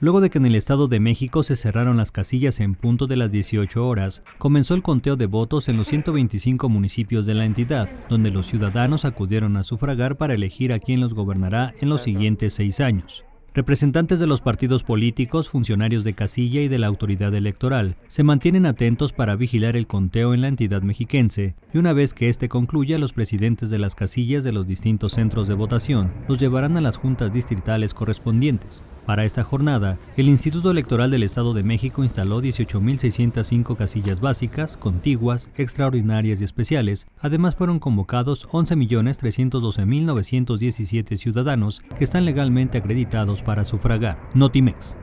Luego de que en el Estado de México se cerraron las casillas en punto de las 18 horas, comenzó el conteo de votos en los 125 municipios de la entidad, donde los ciudadanos acudieron a sufragar para elegir a quién los gobernará en los siguientes seis años. Representantes de los partidos políticos, funcionarios de casilla y de la autoridad electoral se mantienen atentos para vigilar el conteo en la entidad mexiquense y una vez que este concluya, los presidentes de las casillas de los distintos centros de votación los llevarán a las juntas distritales correspondientes. Para esta jornada, el Instituto Electoral del Estado de México instaló 18.605 casillas básicas, contiguas, extraordinarias y especiales. Además, fueron convocados 11.312.917 ciudadanos que están legalmente acreditados para sufragar. Notimex.